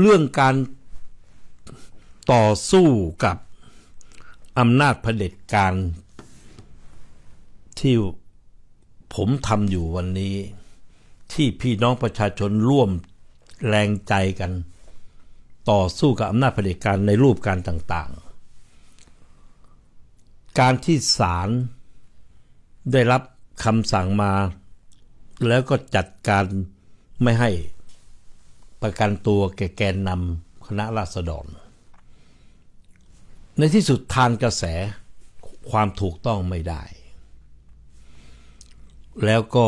เรื่องการต่อสู้กับอำนาจเผด็จการ ที่ผมทำอยู่วันนี้ ที่พี่น้องประชาชนร่วมแรงใจกัน ต่อสู้กับอำนาจเผด็จการในรูปการต่างๆ การที่ศาลได้รับคำสั่งมา แล้วก็จัดการไม่ให้ประกันตัวแก่แกนนำคณะราษฎร ในที่สุดทานกระแสความถูกต้องไม่ได้ แล้วก็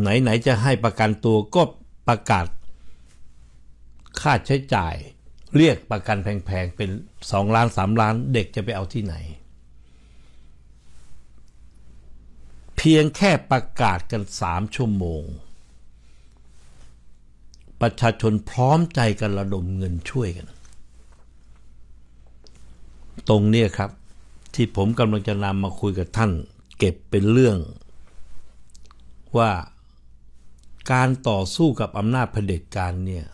ไหนๆ จะให้ประกันตัวก็ประกาศค่าใช้จ่ายเรียกประกันแพงๆ เป็นสองล้านสามล้านเด็กจะไปเอาที่ไหน เพียงแค่ประกาศกันสามชั่วโมงประชาชนพร้อมใจกันระดมเงินช่วยกัน ตรงนี้ครับที่ผมกำลังจะนำมาคุยกับท่าน เก็บเป็นเรื่อง ว่าการต่อสู้กับอำนาจเผด็จการเนี่ย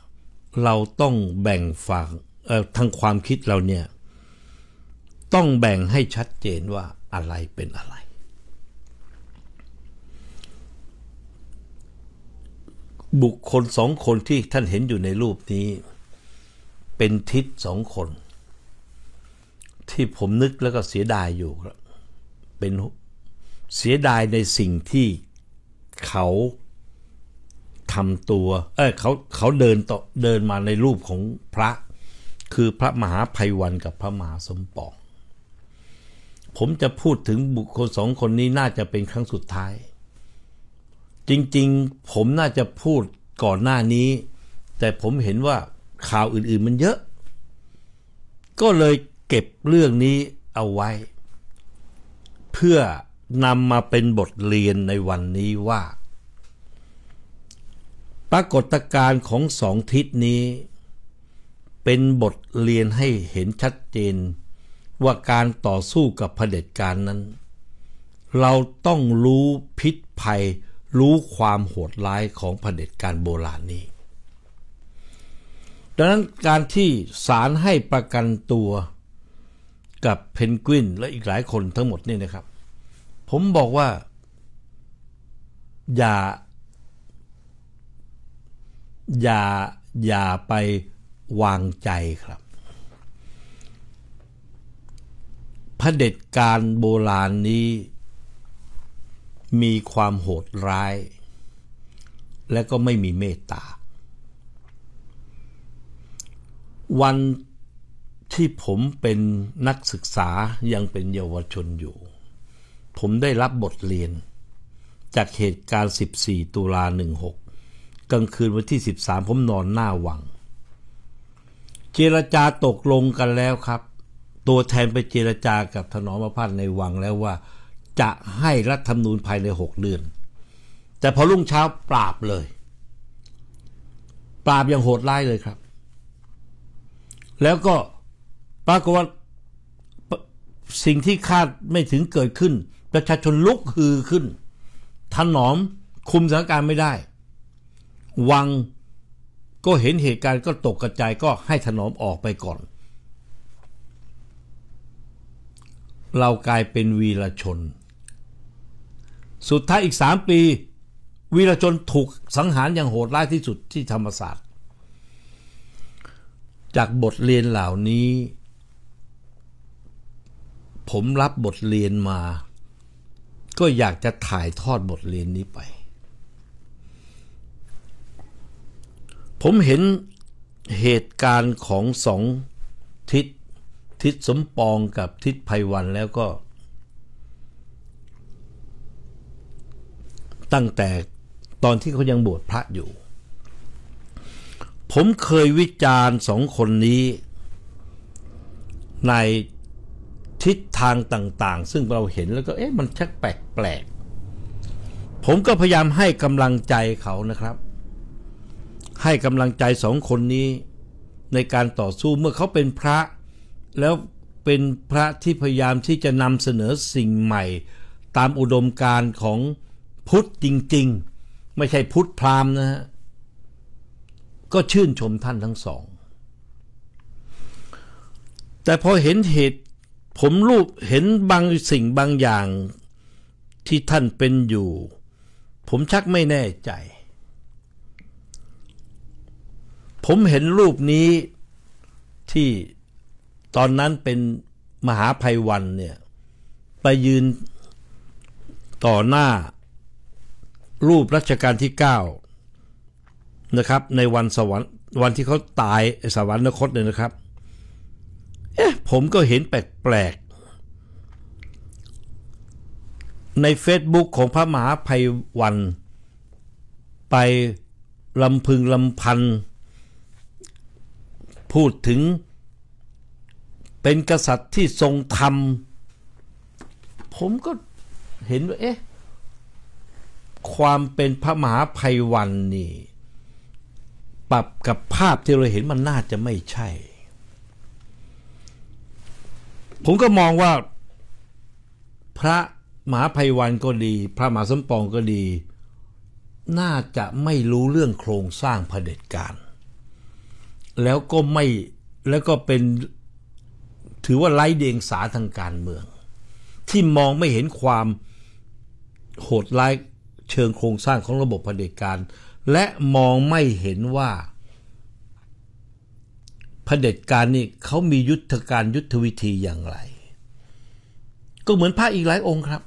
เราต้องแบ่งฝั่งทางความคิดเราเนี่ย ต้องแบ่งให้ชัดเจนว่าอะไรเป็นอะไรบุคคลสองคนที่ท่านเห็นอยู่ในรูปนี้ เป็นทิศสองคน ที่ผมนึกแล้วก็เสียดายอยู่ครับเป็นเสียดายในสิ่งที่เขาทำตัว เออเขาเขาเดินต่อเดินมาในรูปของพระคือพระมหาภัยวันกับพระมหาสมปอง ผมจะพูดถึงบุคคลสองคนนี้น่าจะเป็นครั้งสุดท้ายจริงๆ ผมน่าจะพูดก่อนหน้านี้ แต่ผมเห็นว่าข่าวอื่น ๆ มันเยอะ ก็เลยเก็บเรื่องนี้เอาไว้ เพื่อนำมาเป็นบทเรียนในวันนี้ว่า ปรากฏการณ์ของสองทิศนี้ เป็นบทเรียนให้เห็นชัดเจน ว่าการต่อสู้กับเผด็จการนั้น เราต้องรู้พิษภัยรู้ความโหดร้ายของเผด็จการโบราณนี้ ดังนั้นการที่ศาลให้ประกันตัวกับเพนกวินและอีกหลายคนทั้งหมดนี่นะครับ ผมบอกว่า อย่า อย่าอย่าไปวางใจครับเผด็จการโบราณนี้มีความโหดร้าย และก็ไม่มีเมตตา วันที่ผมเป็นนักศึกษายังเป็นเยาวชนอยู่ ผมได้รับบทเรียนจากเหตุการณ์ 14 ตุลา 16กลางคืนวันที่ 13 ผมนอนหน้าวัง เจรจาตกลงกันแล้วครับ ตัวแทนไปเจรจากับถนอมพันธ์ในวังแล้วว่าจะให้รัฐธรรมนูญภายในหกเดือน แต่พอรุ่งเช้าปราบเลย ปราบอย่างโหดร้ายเลยครับ แล้วก็ปรากฏว่าสิ่งที่คาดไม่ถึงเกิดขึ้น ประชาชนลุกฮือขึ้น ถนอมคุมสถานการณ์ไม่ได้ วังก็เห็นเหตุการณ์ก็ตกกระจาย ก็ให้ถนอมออกไปก่อน เรากลายเป็นวีรชนสุดท้ายอีกสามปีวีรชนถูกสังหารอย่างโหดร้ายที่สุดที่ธรรมศาสตร์จากบทเรียนเหล่านี้ ผมรับบทเรียนมา ก็อยากจะถ่ายทอดบทเรียนนี้ไป ผมเห็นเหตุการณ์ของสองทิศทิศสมปองกับทิศภัยวันแล้วก็ตั้งแต่ตอนที่เขายังบวชพระอยู่ ผมเคยวิจารณ์สองคนนี้ ในทิศทางต่างๆ ซึ่งเราเห็นแล้วก็เอ๊ะมันชักแปลกๆ ผมก็พยายามให้กำลังใจเขานะครับ ให้กำลังใจสองคนนี้ในการต่อสู้เมื่อเขาเป็นพระ แล้วเป็นพระที่พยายามที่จะนำเสนอสิ่งใหม่ตามอุดมการของพุทธจริงๆไม่ใช่พุทธพราหมณ์นะฮะก็ชื่นชมท่านทั้งสอง แต่พอเห็นเหตุผมรูปเห็นบางสิ่งบางอย่างที่ท่านเป็นอยู่ ผมชักไม่แน่ใจ ผมเห็นรูปนี้ที่ตอนนั้นเป็นมหาภัยวันเนี่ย ไปยืนต่อหน้ารูปรัชกาลที่ 9 นะครับ ในวันสวรรค์วันที่เขาตายสวรรคตเนี่ยนะครับเอ๊ะผมก็เห็นแปลกๆใน Facebook ของพระมหาภัยวัน ไปลำพึงลำพันพูดถึงเป็นกษัตริย์ที่ทรงธรรม ผมก็เห็นว่าเอ๊ะความเป็นพระมหาภัยวันนี่ ปรับกับภาพที่เราเห็นมันน่าจะไม่ใช่ ผมก็มองว่า พระมหาภัยวันก็ดี พระมหาสมปองก็ดี น่าจะไม่รู้เรื่องโครงสร้างเผด็จการ แล้วก็ไม่ แล้วก็เป็นถือว่าไร้เดียงสาทางการเมือง ที่มองไม่เห็นความโหดร้ายเชิงโครงสร้างของระบบะเผด็จการ และมองไม่เห็นว่าเผด็จการนี่เขามียุทธการยุทธวิธีอย่างไร ก็เหมือนพระอีกหลายองค์ครับ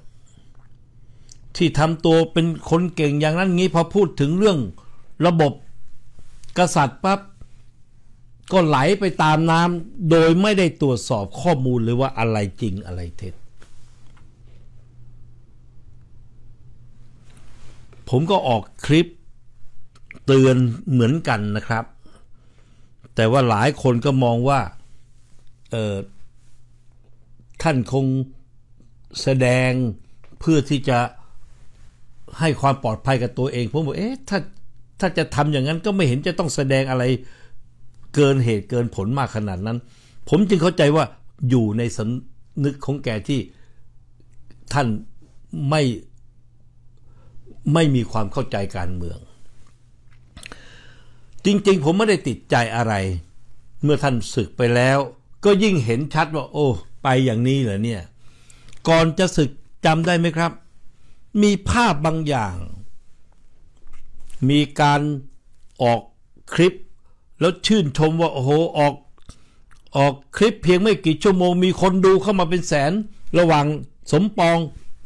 ที่ทำตัวเป็นคนเก่งอย่างนั้นงี้พอพูดถึงเรื่องระบบกษัตริย์ปั๊บก็ไหลไปตามน้ำโดยไม่ได้ตรวจสอบข้อมูลเลยว่าอะไรจริงอะไรเท็จผมก็ออกคลิปเตือนเหมือนกันนะครับ แต่ว่าหลายคนก็มองว่าเออท่านคงแสดงเพื่อที่จะให้ความปลอดภัยกับตัวเองผมบอกเอ๊ะถ้าถ้าจะทำอย่างนั้น ก็ไม่เห็นจะต้องแสดงอะไรเกินเหตุเกินผลมากขนาดนั้น ผมจึงเข้าใจว่าอยู่ในสนึกของแกที่ท่านไม่ไม่มีความเข้าใจการเมือง จริงๆ ผมไม่ได้ติดใจอะไร เมื่อท่านศึกไปแล้ว ก็ยิ่งเห็นชัดว่า โอ้ ไปอย่างนี้เหรอเนี่ยก่อนจะศึกจำได้ไหมครับ มีภาพบางอย่าง มีการออกคลิป แล้วชื่นชมว่าโอ้โหออกออกคลิป เพียงไม่กี่ชั่วโมง มีคนดูเข้ามาเป็นแสน ระหว่างสมปอง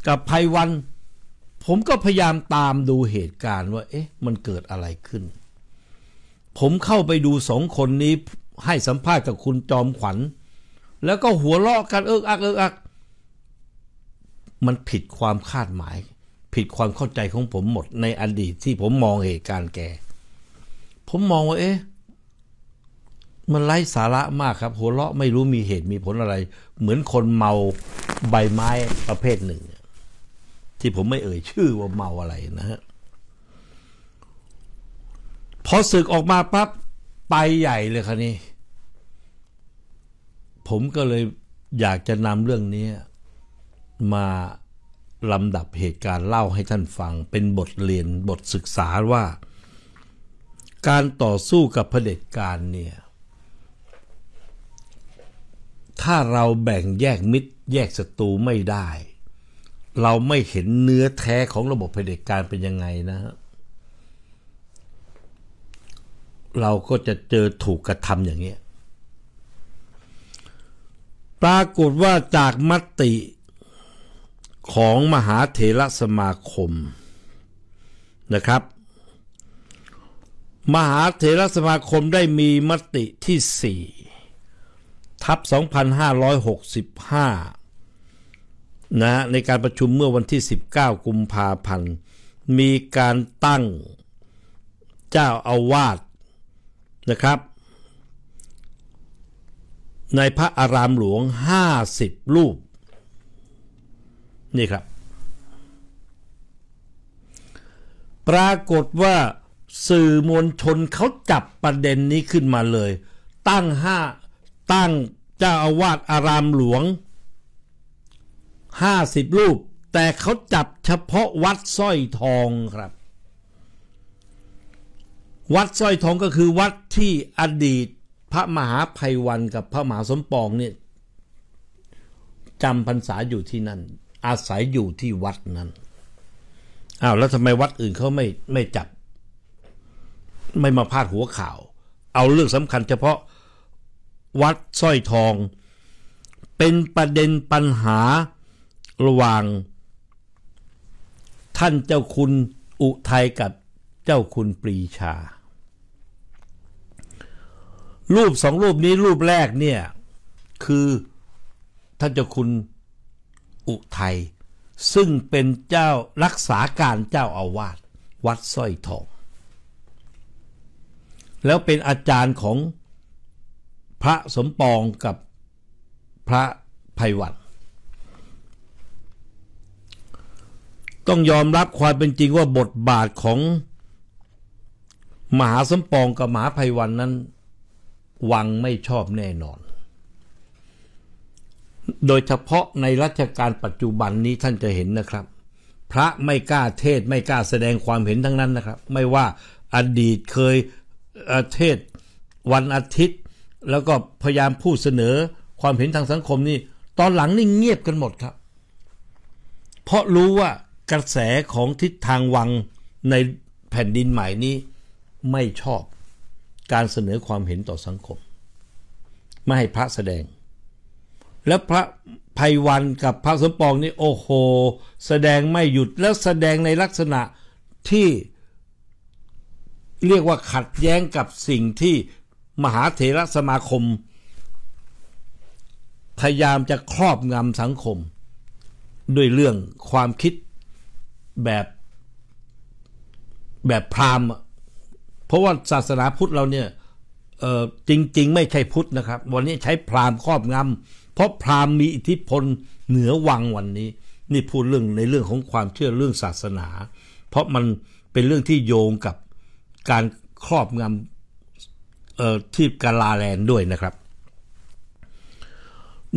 กับภัยวันผมก็พยายามตามดูเหตุการณ์ว่าเอ๊ะ มันเกิดอะไรขึ้น ผมเข้าไปดูสองคนนี้ ให้สัมภาษณ์กับคุณจอมขวัญ แล้วก็หัวเราะกัน เอิกอักเอิกอัก มันผิดความคาดหมาย ผิดความเข้าใจของผมหมดในอดีตที่ผมมองเหตุการณ์แก ผมมองว่าเอ๊ะ มันไร้สาระมากครับ หัวเราะไม่รู้มีเหตุมีผลอะไร เหมือนคนเมาใบไม้ประเภทหนึ่งที่ผมไม่เอ่ยชื่อว่าเมาอะไรนะฮะพอสึกออกมาปั๊บไปใหญ่เลยคันนี้ ผมก็เลยอยากจะนำเรื่องนี้ มาลำดับเหตุการณ์เล่าให้ท่านฟัง เป็นบทเรียนบทศึกษาว่า การต่อสู้กับเผด็จการเนี่ย ถ้าเราแบ่งแยกมิตร แยกศัตรูไม่ได้เราไม่เห็นเนื้อแท้ของระบบเผด็จการเป็นยังไงนะฮะเราก็จะเจอถูกกระทำอย่างเงี้ยปรากฏว่าจากมติของมหาเถรสมาคมนะครับ มหาเถรสมาคมได้มีมติที่ 4 ทับ2565นะในการประชุมเมื่อวันที่ 19 กุมภาพันธ์ มีการตั้งเจ้าอาวาสนะครับ ในพระอารามหลวง 50 รูปนี่ครับปรากฏว่าสื่อมวลชนเขาจับประเด็นนี้ขึ้นมาเลย ตั้งห้าตั้งเจ้าอาวาสอารามหลวงห้าสิบรูป แต่เขาจับเฉพาะวัดสร้อยทองครับ วัดสร้อยทองก็คือวัดที่อดีตพระมหาภัยวันกับพระมหาสมปองเนี่ยจำพรรษาอยู่ที่นั่นอาศัยอยู่ที่วัดนั้นอ้าวแล้วทำไมวัดอื่นเขาไม่ไม่จับ ไม่มาพาดหัวข่าว เอาเรื่องสำคัญเฉพาะวัดสร้อยทอง เป็นประเด็นปัญหาระหว่างท่านเจ้าคุณอุทัยกับเจ้าคุณปรีชา รูปสองรูปนี้รูปแรกเนี่ย คือท่านเจ้าคุณอุทัยซึ่งเป็นเจ้ารักษาการเจ้าอาวาสวัดสร้อยทอง แล้วเป็นอาจารย์ของพระสมปองกับพระภัยวันต้องยอมรับความเป็นจริงว่าบทบาทของมหาสมปองกับมหาภัยวันนั้น วังไม่ชอบแน่นอน โดยเฉพาะในรัชกาลปัจจุบันนี้ท่านจะเห็นนะครับ พระไม่กล้าเทศไม่กล้าแสดงความเห็นทั้งนั้นนะครับ ไม่ว่าอดีตเคยเทศวันอาทิตย์ แล้วก็พยายามพูดเสนอความเห็นทางสังคมนี่ตอนหลังนี่เงียบกันหมดครับ เพราะรู้ว่ากระแสของทิศทางวังในแผ่นดินใหม่นี้ไม่ชอบการเสนอความเห็นต่อสังคม ไม่ให้พระแสดง และพระภัยวันกับพระสมปองนี่โอ้โห แสดงไม่หยุดแล้วแสดงในลักษณะที่เรียกว่าขัดแย้งกับสิ่งที่มหาเถรสมาคมพยายามจะครอบงำสังคม ด้วยเรื่องความคิดแบบแบบพราหมณ์เพราะว่าศาสนาพุทธเราเนี่ยจริง ๆ ไม่ใช่พุทธนะครับ วันนี้ใช้พราหมณ์ครอบงำเพราะพราหมณ์มีอิทธิพลเหนือวังวันนี้ นี่พูดเรื่องในเรื่องของความเชื่อเรื่องศาสนา เพราะมันเป็นเรื่องที่โยงกับการครอบงำที่กาลาแลนด้วยนะครับ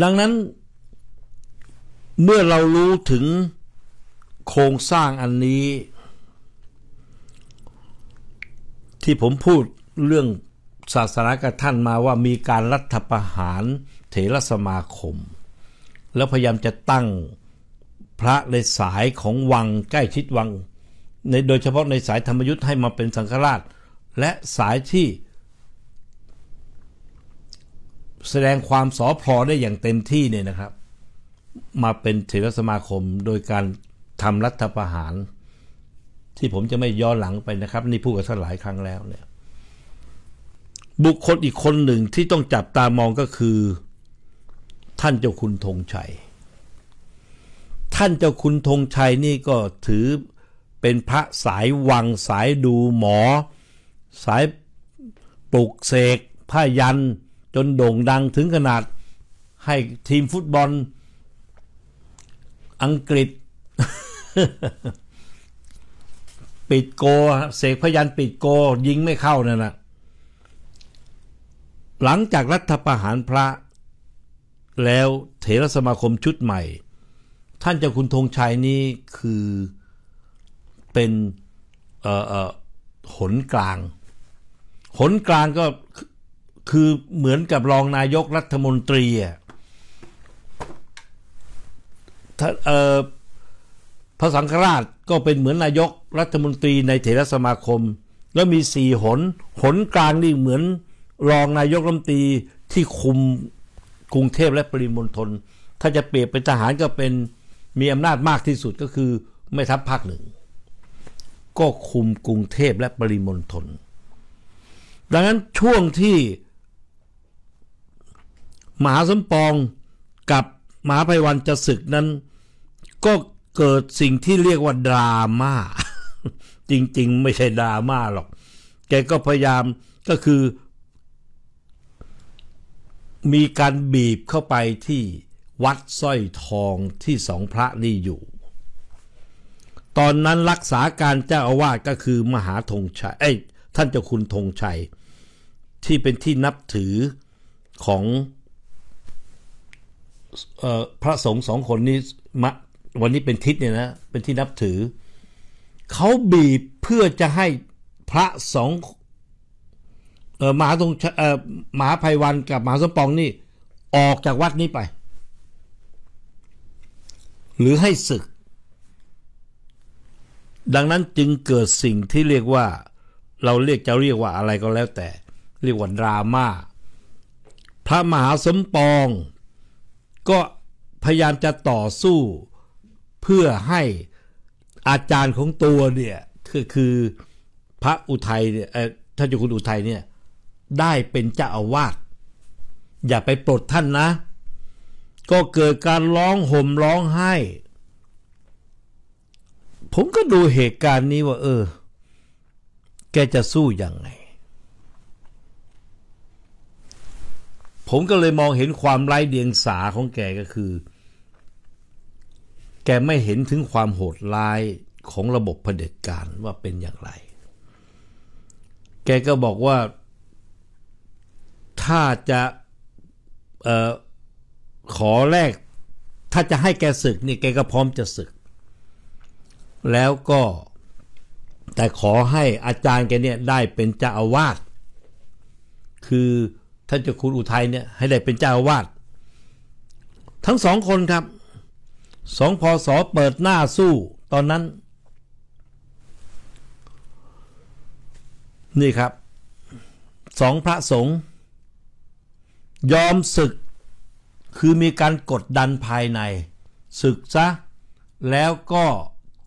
ดังนั้นเมื่อเรารู้ถึงโครงสร้างอันนี้ที่ผมพูดเรื่องศาสนากับท่านมาว่ามีการรัฐประหารเถรสมาคม แล้วพยายามจะตั้งพระในสายของวังใกล้ชิดวังในโดยเฉพาะในสายธรรมยุทธ์ให้มาเป็นสังฆราช และสายที่ แสดงความสอพอได้อย่างเต็มที่เนี่ยนะครับ มาเป็นเถรสมาคมโดยการทำรัฐประหารที่ผมจะไม่ย้อนหลังไปนะครับ นี่พูดกับท่านหลายครั้งแล้วเนี่ยบุคคลอีกคนหนึ่งที่ต้องจับตามองก็คือ ท่านเจ้าคุณธงชัย ท่านเจ้าคุณธงชัยนี่ก็ถือเป็นพระสายวังสายดูหมอ สายปลุกเสกผ้ายัน จนโด่งดังถึงขนาดให้ทีมฟุตบอลอังกฤษปิดโก เสกพยันปิดโก ยิงไม่เข้านั่นแหละหลังจากรัฐประหารพระ แล้วเถรสมาคมชุดใหม่ ท่านเจ้าคุณธงชัยนี่คือเป็นเอ่อเอ่อหนกลาง หนกลางก็คือเหมือนกับรองนายกรัฐมนตรีอ่ะท่านเอ่อพระสังฆราช ก็เป็นเหมือนนายกรัฐมนตรีในเถรสมาคม แล้วมีสี่หน หนกลางนี่เหมือนรองนายกรัฐมนตรีที่คุมกรุงเทพและปริมณฑลถ้าจะเปรียบเป็นทหารก็เป็นมีอำนาจมากที่สุดก็คือไม่ทัพภาคหนึ่ง ก็คุมกรุงเทพและปริมณฑลดังนั้นช่วงที่มหาสมปองกับมหาภัยวันจะศึกนั้นก็เกิดสิ่งที่เรียกว่า ดราม่าจริง ๆ ไม่ใช่ดราม่าหรอกแกก็พยายามก็คือมีการบีบเข้าไปที่วัดสร้อยทองที่สองพระนี่อยู่ ตอนนั้นรักษาการเจ้าอาวาสก็คือมหาธงชัยเอ้ยท่านเจ้าคุณธงชัย ที่เป็นที่นับถือของออพระสงฆ์สองคนนี้วันนี้เป็นทิศเนี่ยนะ เป็นที่นับถือ เขาบีบ เพื่อจะให้พระสองออมหมาตรงมหมาภัยวันกับมหาสมปองนี่ ออกจากวัดนี้ไป หรือให้ศึก ดังนั้นจึงเกิดสิ่งที่เรียกว่า เราเรียกจะเรียกว่าอะไรก็แล้วแต่ เรียกว่าดราม่าพระมหาสมปอง ก็พยายามจะต่อสู้เพื่อให้อาจารย์ของตัวเนี่ย คือคือพระอุทัยเนี่ยท่านจุคุณอุทัยเนี่ย ได้เป็นเจ้าอาวาสอย่าไปปลดท่านนะ ก็เกิดการร้องห่มร้องไห้ ผมก็ดูเหตุการณ์นี้ว่า เออ แกจะสู้ยังไง ผมก็เลยมองเห็นความไร้เดียงสาของแกก็คือแกไม่เห็นถึงความโหดร้ายของระบบะเผด็จการว่าเป็นอย่างไร แกก็บอกว่า ถ้าจะออขอแรกถ้าจะให้แกศึก นี่แกก็พร้อมจะศึก แล้วก็แต่ขอให้อาจารย์แกเนี่ยได้เป็นเจ้าอาวาส คือท่านเจ้าคุณอุทัยเนี่ย ให้ได้เป็นเจ้าอาวาส ทั้งสองคนครับสองพอเปิดหน้าสู้ ตอนนั้น นี่ ครับสองพระสงฆ์ยอมศึกคือมีการกดดันภายในศึก ซะ แล้วก็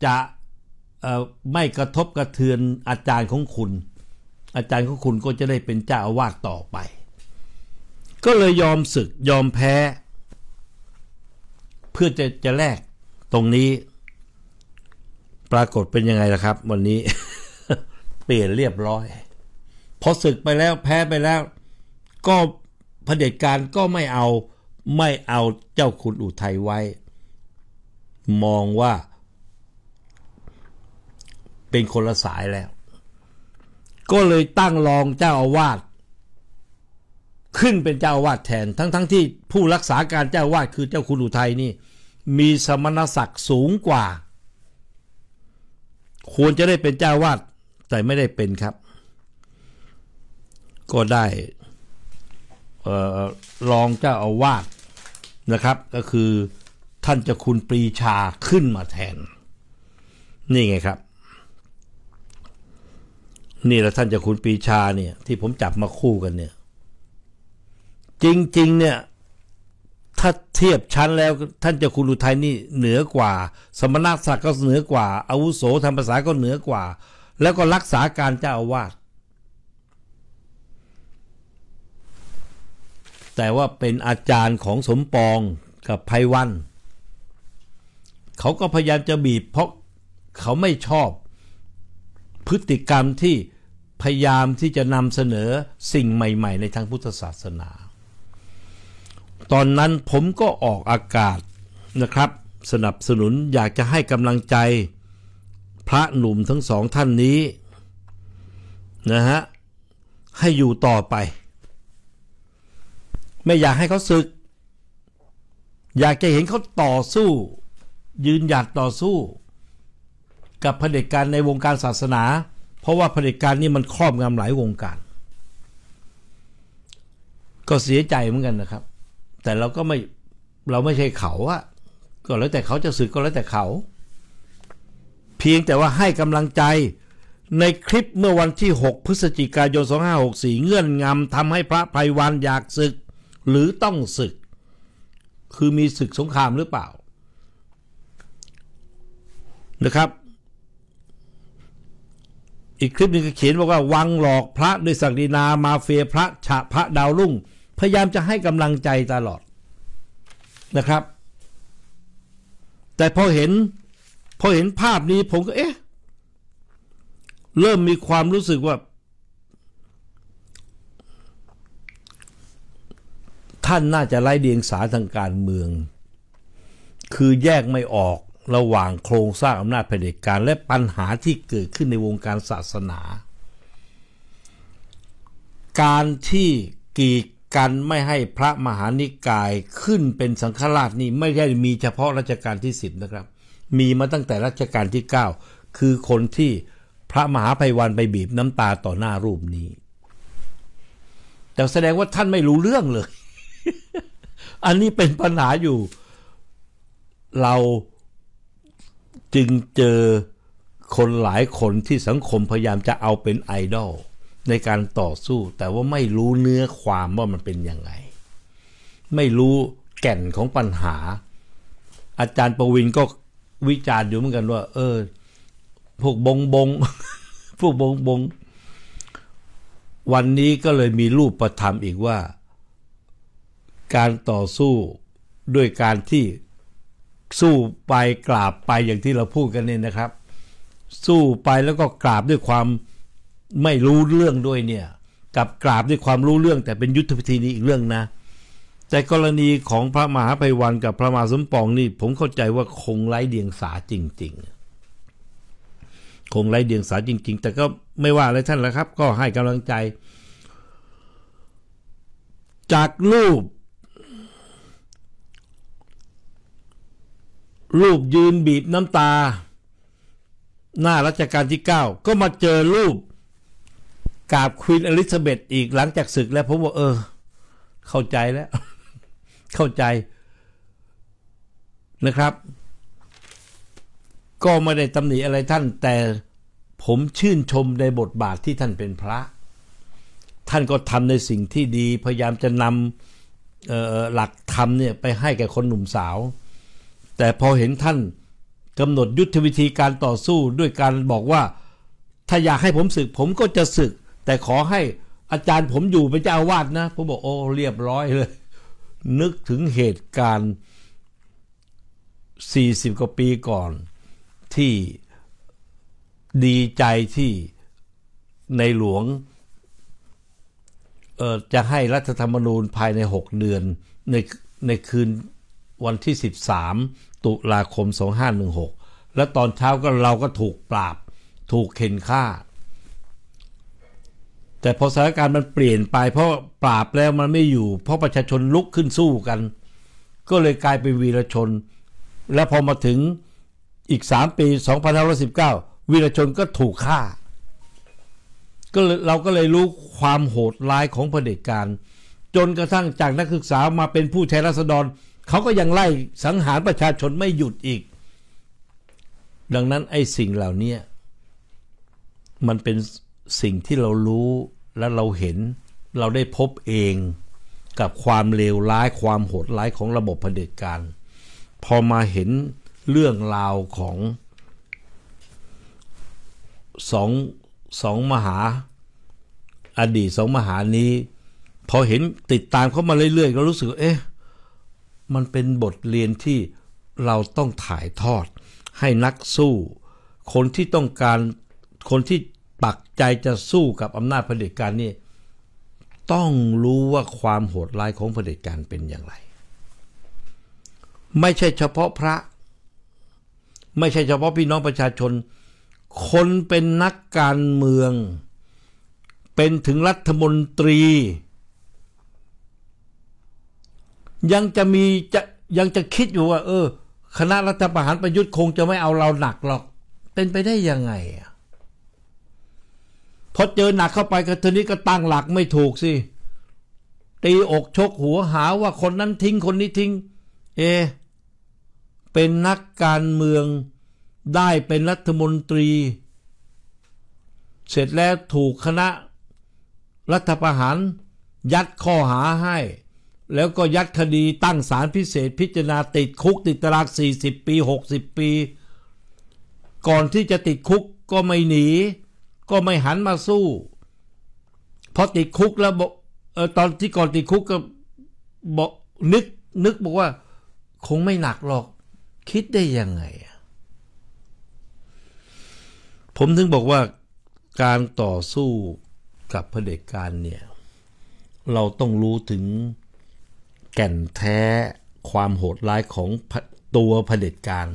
จะไม่กระทบกระเทือนอาจารย์ ของคุณ อาจารย์ของคุณก็จะได้เป็นเจ้า อาวาสต่อไป ก็เลยยอม ศึกยอมแพ้พื่อจะจะแลกตรงนี้ ปรากฏเป็นยังไงล่ะครับ วันนี้ เปลี่ยนเรียบร้อย พอศึกไปแล้ว แพ้ไปแล้ว ก็เผด็จการก็ไม่เอาไม่เอาเจ้าคุณอุทัยไว้ มองว่า เป็นคนละสายแล้ว ก็เลยตั้งรองเจ้าอาวาสขึ้นเป็นเจ้าอาวาสแทน ทั้งๆทที่ผู้รักษาการเจ้าอาวาสคือเจ้าคุณอุทัยนี่มีสมณศักดิ์สูงกว่า ควรจะได้เป็นเจ้าวาดแต่ไม่ได้เป็นครับ ก็ได้รองเจ้าอาวาสนะครับ ก็คือท่านจะคุณปรีชาขึ้นมาแทน นี่ไงครับ นี่แหละท่านจะคุณปรีชาเนี่ยที่ผมจับมาคู่กันเนี่ยจริงๆเนี่ยถ้าเทียบชั้นแล้วท่านเจ้าคุณอุทัยนี่เหนือกว่า สมณศักดิ์ก็เหนือกว่า อาวุโสทางภาษาก็เหนือกว่า แล้วก็รักษาการเจ้าอาวาสแต่ว่าเป็นอาจารย์ของสมปองกับไพวัน เขาก็พยายามจะบีบเพราะเขาไม่ชอบพฤติกรรมที่พยายามที่จะนำเสนอสิ่งใหม่ๆในทางพุทธศาสนาตอนนั้นผมก็ออกอากาศนะครับ สนับสนุนอยากจะให้กำลังใจพระหนุ่มทั้งสองท่านนี้นะฮะให้อยู่ต่อไป ไม่อยากให้เขาศึก อยากจะเห็นเขาต่อสู้ ยืนหยัดต่อสู้ กับเผด็จการในวงการศาสนา เพราะว่าเผด็จการนี่มันครอบงำหลายวงการ ก็เสียใจเหมือนกันนะครับแต่เราก็ไม่เราไม่ใช่เขาอะก็แล้วแต่เขาจะสึกก็แล้วแต่เขา เพียงแต่ว่าให้กำลังใจในคลิปเมื่อวันที่ 6 พฤศจิกายน2564 เงื่อนงำทำให้พระไพวันอยากศึกหรือต้องศึก คือมีศึกสงครามหรือเปล่านะครับ อีกคลิปนึงก็เขียนบอกว่าวังหลอกพระด้วยสักดินามาเฟียพระฉะพระดาวรุ่งพยายามจะให้กำลังใจตลอดนะครับ แต่พอเห็น พอเห็นภาพนี้ผมก็เอ๊ะ เริ่มมีความรู้สึกว่า ท่านน่าจะไล่เดียงสาทางการเมือง คือแยกไม่ออกระหว่างโครงสร้างอำนาจเผด็จการและปัญหาที่เกิดขึ้นในวงการศาสนา การที่กีดการไม่ให้พระมหานิกายขึ้นเป็นสังฆราชนี่ไม่ได้มีเฉพาะรัชกาลที่สิบนะครับ มีมาตั้งแต่รัชกาลที่ 9 คือคนที่พระมหาภัยวันไปบีบน้ำตาต่อหน้ารูปนี้ แต่แสดงว่าท่านไม่รู้เรื่องเลย อันนี้เป็นปัญหาอยู่เราจึงเจอคนหลายคนที่สังคมพยายามจะเอาเป็นไอดอลในการต่อสู้แต่ว่าไม่รู้เนื้อความว่ามันเป็นยังไง ไม่รู้แก่นของปัญหา อาจารย์ประวินก็วิจารณ์อยู่เหมือนกันว่า เออพวกบงบงพวกบงบง วันนี้ก็เลยมีรูปประธรรมอีกว่า การต่อสู้ด้วยการที่สู้ไปกราบไปอย่างที่เราพูดกันเนี่ยนะครับ สู้ไปแล้วก็กราบด้วยความไม่รู้เรื่องด้วยเนี่ยกับกราบด้วยความรู้เรื่องแต่เป็นยุทธวิธีนี้อีกเรื่องนะ แต่กรณีของพระมหาภัยวันกับพระมหาสมปองนี่ผมเข้าใจว่าคงไร้เดียงสาจริงๆ คงไร้เดียงสาจริงๆ แต่ก็ไม่ว่าอะไรท่านละครับ ก็ให้กำลังใจ จากรูป รูปยืนบีบน้ำตา หน้ารัชกาลที่9ก็มาเจอรูปกราบควีนอลิซาเบธอีกหลังจากศึกแล้วผมบอกเออเข้าใจแล้วเข้าใจนะครับ ก็ไม่ได้ตำหนิอะไรท่านแต่ผมชื่นชมในบทบาทที่ท่านเป็นพระ ท่านก็ทำในสิ่งที่ดี พยายามจะนำหลักธรรมเนี่ย ไปให้แก่คนหนุ่มสาว แต่พอเห็นท่านกำหนดยุทธวิธีการต่อสู้ด้วยการบอกว่า ถ้าอยากให้ผมศึกผมก็จะศึกแต่ขอให้อาจารย์ผมอยู่เป็นเจ้าอาวาสนะผมบอกโอ้เรียบร้อยเลย นึกถึงเหตุการณ์ 40 กว่าปีก่อน ที่ดีใจที่ในหลวงจะให้รัฐธรรมนูญภายใน 6 เดือนในในคืนวันที่ 13ตุลาคม 2516 และตอนเช้าก็เราก็ถูกปราบถูกเข็นฆ่าแต่พอสถานการณ์มันเปลี่ยนไปเพราะปราบแล้วมันไม่อยู่ เพราะประชาชนลุกขึ้นสู้กัน ก็เลยกลายเป็นวีรชน และพอมาถึงอีก 3 ปี 2519 วีรชนก็ถูกฆ่าก็เราก็เลยรู้ความโหดร้ายของเผด็จการ จนกระทั่งจากนักศึกษามาเป็นผู้แทนราษฎรเขาก็ยังไล่สังหารประชาชนไม่หยุดอีก ดังนั้นไอ้สิ่งเหล่านี้มันเป็นสิ่งที่เรารู้และเราเห็นเราได้พบเองกับความเลวร้ายความโหดร้ายของระบบเผด็จการพอมาเห็นเรื่องราวของสองสองมหา อดีตสองมหานี้ พอเห็นติดตามเข้ามาเรื่อยๆก็รู้สึกเอ๊ะมันเป็นบทเรียนที่เราต้องถ่ายทอดให้นักสู้ คนที่ต้องการคนที่ปักใจจะสู้กับอำนาจเผด็จการนี่ ต้องรู้ว่าความโหดร้ายของเผด็จการเป็นอย่างไร ไม่ใช่เฉพาะพระ ไม่ใช่เฉพาะพี่น้องประชาชน คนเป็นนักการเมือง เป็นถึงรัฐมนตรี ยังจะมีจะยังจะคิดอยู่ว่า เออ คณะรัฐประหารประยุทธ์คงจะไม่เอาเราหนักหรอก เป็นไปได้ยังไงอ่ะอเจอหนักเข้าไปก็ทีนี้ก็ตั้งหลักไม่ถูกสิ ตีอกชกหัวหาว่าคนนั้นทิ้งคนนี้ทิ้ง เอ เป็นนักการเมืองได้เป็นรัฐมนตรี เสร็จแล้วถูกคณะรัฐประหาร ยัดข้อหาให้ แล้วก็ยัดคดีตั้งศาลพิเศษพิจารณาติดคุกติดตาราง40 ปี 60 ปี ก่อนที่จะติดคุกก็ไม่หนีก็ไม่หันมาสู้ พอติดคุกแล้วบอกตอนที่ก่อนติดคุกก็บอกนึกนึกบอกว่า คงไม่หนักหรอกคิดได้ยังไง ผมถึงบอกว่าการต่อสู้กับเผด็จการเนี่ย เราต้องรู้ถึงแก่นแท้ความโหดร้ายของตัวเผด็จการ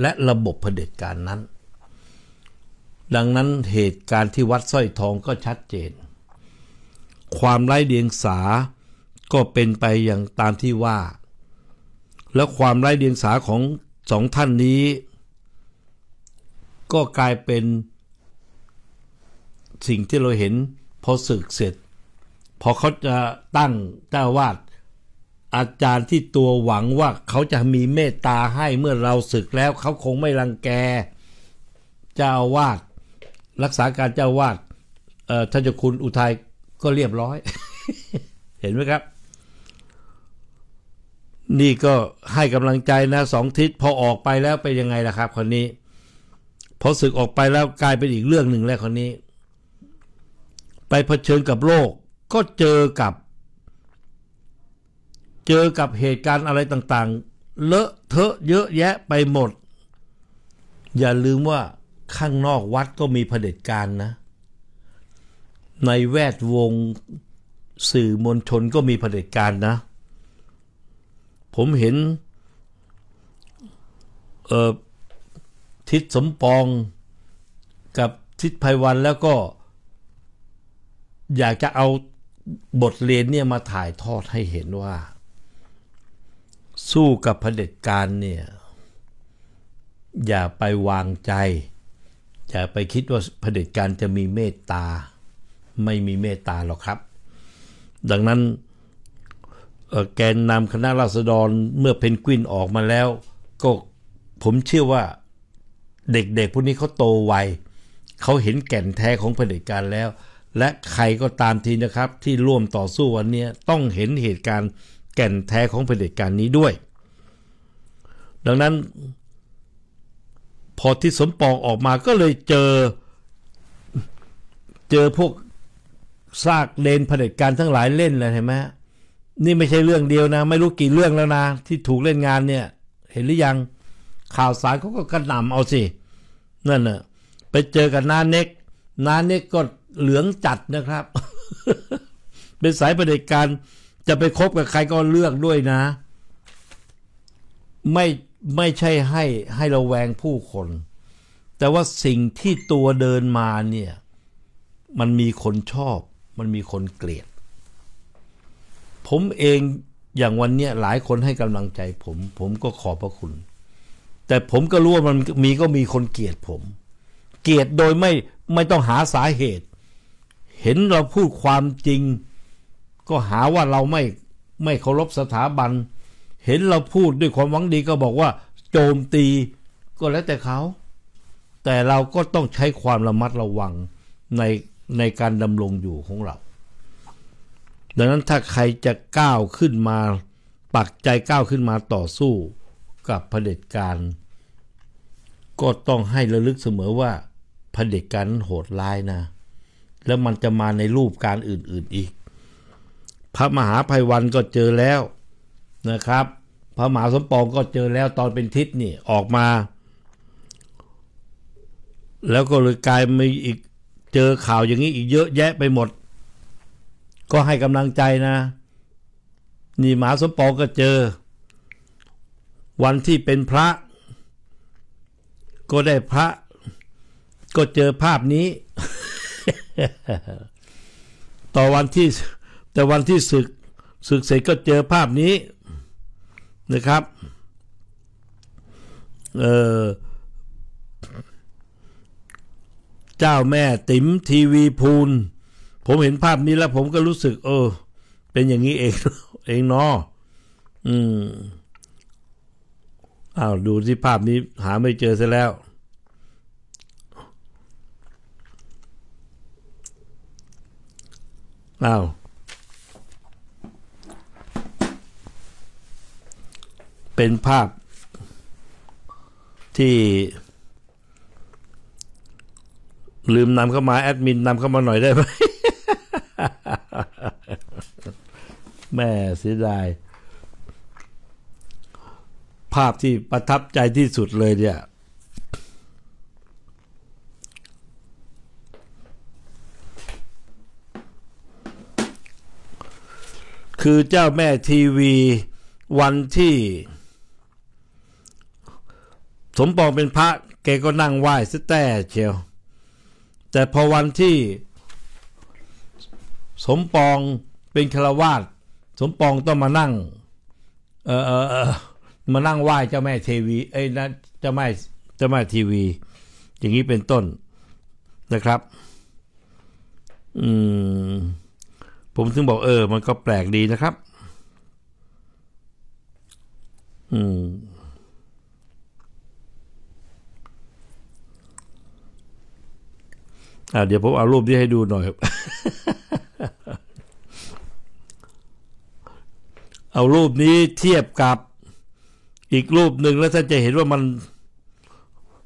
และระบบเผด็จการนั้นดังนั้นเหตุการณ์ที่วัดสร้อยทองก็ชัดเจน ความไร้เดียงสา ก็เป็นไปอย่างตามที่ว่า และความไร้เดียงสาของสองท่านนี้ ก็กลายเป็นสิ่งที่เราเห็น พอศึกเสร็จ พอเขาจะตั้งเจ้าวาดอาจารย์ที่ตัวหวังว่าเขาจะมีเมตตาให้เมื่อเราศึกแล้วเขาคงไม่รังแก เจ้าวาดรักษาการเจ้าวาดท่านเจ้าคุณอุทัยก็เรียบร้อย เห็นไหมครับ นี่ก็ให้กำลังใจนะสองทิศ พอออกไปแล้วไปยังไงล่ะครับคนนี้ พอศึกออกไปแล้วกลายเป็นอีกเรื่องหนึ่งแล้วคนนี้ ไปเผชิญกับโลก ก็เจอกับ เจอกับเหตุการณ์อะไรต่างๆ เลอะเทอะเยอะแยะไปหมด อย่าลืมว่าข้างนอกวัดก็มีเผด็จการนะ ในแวดวงสื่อมวลชนก็มีเผด็จการนะ ผมเห็นเออทิศสมปองกับทิศภัยวันแล้วก็อยากจะเอาบทเรียนเนี่ยมาถ่ายทอดให้เห็นว่า สู้กับเผด็จการเนี่ยอย่าไปวางใจอย่าไปคิดว่าเผด็จการจะมีเมตตา ไม่มีเมตตาหรอกครับ ดังนั้น แกนนำคณะราษฎรเมื่อเพนกวินออกมาแล้วก็ผมเชื่อว่าเด็กๆพวกนี้เขาโตไวเขาเห็นแก่นแท้ของเผด็จการแล้ว และใครก็ตามทีนะครับ ที่ร่วมต่อสู้วันนี้ต้องเห็นเหตุการณ์แก่นแท้ของเผด็จการนี้ด้วย ดังนั้นพอที่สมปองออกมาก็เลยเจอ เจอพวกซากเลนเผด็จการทั้งหลายเล่นเลยเห็นไหมนี่ไม่ใช่เรื่องเดียวนะ ไม่รู้กี่เรื่องแล้วนะที่ถูกเล่นงานเนี่ย เห็นหรือยังข่าวสารเขาก็กระหน่ำเอาสินั่นน่ะไปเจอกับนาาเน็กนาาเน็กก็เหลืองจัดนะครับ เป็นสายประเด็จการจะไปคบกับใครก็เลือกด้วยนะ ไม่ไม่ใช่ให้ให้ระแวงผู้คน แต่ว่าสิ่งที่ตัวเดินมาเนี่ยมันมีคนชอบ มันมีคนเกลียด ผมเองอย่างวันเนี้ยหลายคนให้กำลังใจผมผมก็ขอบพระคุณ แต่ผมก็รู้ว่ามันมีก็มีคนเกลียดผม เกลียดโดยไม่ไม่ต้องหาสาเหตุ เห็นเราพูดความจริง ก็หาว่าเราไม่ไม่เคารพสถาบันเห็นเราพูดด้วยความหวังดีก็บอกว่า โจมตีก็แล้วแต่เขา แต่เราก็ต้องใช้ความระมัดระวังในในการดำรงอยู่ของเราดังนั้นถ้าใครจะก้าวขึ้นมา ปักใจก้าวขึ้นมาต่อสู้กับเผด็จการก็ต้องให้ระลึกเสมอว่าเผด็จการโหดร้ายนะ แล้วมันจะมาในรูปการอื่นๆอีก พระมหาภัยวันก็เจอแล้วนะครับพระมหาสมปองก็เจอแล้วตอนเป็นทิศนี่ออกมา แล้วก็เลยกลายมีอีกเจอข่าวอย่างนี้อีกเยอะแยะไปหมด ก็ให้กำลังใจนะนี่มหาสมปองก็เจอ วันที่เป็นพระ ก็ได้พระก็เจอภาพนี้ต่อวันที่แต่วันที่ศึกศึกเสร็จก็เจอภาพนี้นะครับ เออเจ้าแม่ติ๋มทีวีพูน ผมเห็นภาพนี้แล้ว ผมก็รู้สึก เออ เป็นอย่างนี้เอง เองเนาะอืม อ้าว ดูที่ภาพนี้ หาไม่เจอซะแล้ว อ้าวเป็นภาพที่ ลืมนำเข้ามา แอดมินนำเข้ามาหน่อยได้ไหม แม่เสียดาย ภาพที่ประทับใจที่สุดเลยเนี่ย คือเจ้าแม่ทีวีวันที่สมปองเป็นพระ แกก็นั่งไหว้ซะแต่เชียว แต่พอวันที่สมปองเป็นฆราวาสสมปองต้องมานั่ง เออเออเออมานั่งไหว้เจ้าแม่เทวีเอ้นะเจ้าแม่เจ้าแม่ทีวี อย่างนี้เป็นต้นนะครับ อืมผมถึงบอกเออ มันก็แปลกดีนะครับ อืมอ่าเดี๋ยวผมเอารูปนี้ให้ดูหน่อยครับ เอารูปนี้เทียบกับอีกรูปหนึ่งแล้วท่านจะเห็นว่ามัน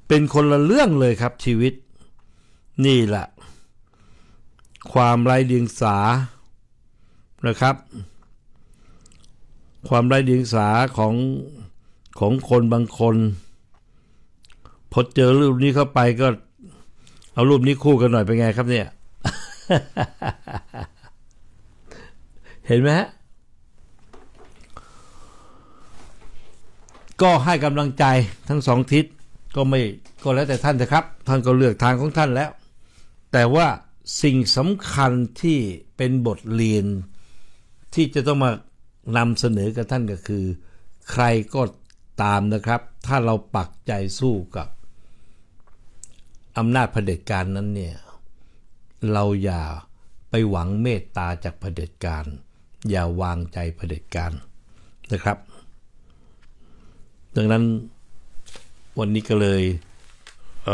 เป็นคนละเรื่องเลยครับ ชีวิต นี่แหละ ความไร้เดียงสานะครับ ความไร้เดียงสาของของคนบางคนพอเจอรูปนี้เข้าไปก็เอารูปนี้คู่กันหน่อยเป็นไงครับเนี่ย เห็นไหมฮะก็ให้กำลังใจทั้งสองทิศก็ไม่ก็แล้วแต่ท่านนะครับ ท่านก็เลือกทางของท่านแล้ว แต่ว่าสิ่งสำคัญที่เป็นบทเรียน ที่จะต้องมานำเสนอกับท่านก็คือ ใครก็ตามนะครับ ถ้าเราปักใจสู้กับอำนาจเผด็จการนั้นเนี่ยเราอย่าไปหวังเมตตาจากเผด็จการ อย่าวางใจเผด็จการ นะครับ ดังนั้นวันนี้ก็เลยเ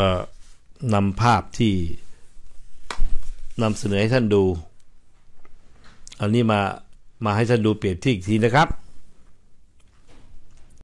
นำภาพที่นำเสนอให้ท่านดูอันี้มามาให้ท่านดูเปรียบที่อีกทีนะครับ